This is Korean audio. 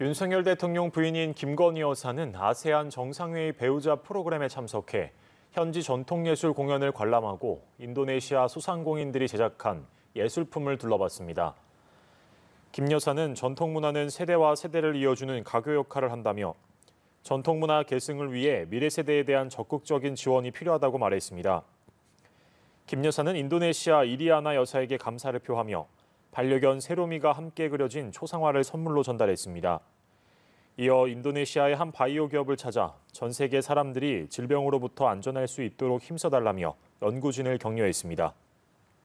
윤석열 대통령 부인인 김건희 여사는 아세안 정상회의 배우자 프로그램에 참석해 현지 전통예술 공연을 관람하고 인도네시아 소상공인들이 제작한 예술품을 둘러봤습니다. 김 여사는 전통문화는 세대와 세대를 이어주는 가교 역할을 한다며 전통문화 계승을 위해 미래 세대에 대한 적극적인 지원이 필요하다고 말했습니다. 김 여사는 인도네시아 이리아나 여사에게 감사를 표하며 반려견 세로미가 함께 그려진 초상화를 선물로 전달했습니다. 이어 인도네시아의 한 바이오 기업을 찾아 전 세계 사람들이 질병으로부터 안전할 수 있도록 힘써달라며 연구진을 격려했습니다.